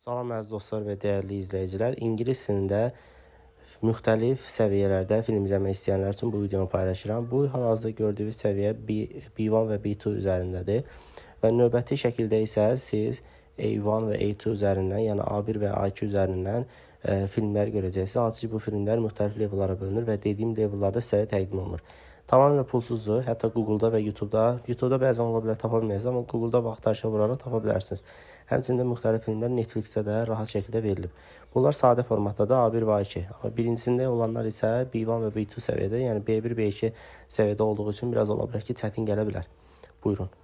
Salam əziz dostlar və dəyərli izləyicilər. İngilis dilində müxtəlif səviyyələrdə film izləmək istəyənlər üçün bu videonu paylaşıram. Bu hal-hazırda gördüyünüz səviyyə B, B1 və B2 üzərindədir. Və növbəti şəkildə isə siz A1 və A2 üzərindən, yəni A1 və A2 üzərindən ə, e, filmlər görəcəksiniz. Hansı ki, bu filmlər müxtəlif levellara bölünür və dediyim levellarda sizə təqdim olunur. Tamamilə pulsuzdur. Hətta Google-da və YouTube-da, YouTube-da bəzən ola bilər tapa bilməyəsiniz, amma Google-da vaxt arşiv vuraraq tapa bilərsiniz. Həmçinin müxtəlif filmlər Netflix-də də rahat şəkildə verilib. Bunlar sadə formatda da A1 və A2. Amma birincisində olanlar isə B1 və B2 səviyyədə, yəni B1, B2 səviyyədə olduğu üçün biraz ola bilər ki, çətin gələ bilər. Buyurun.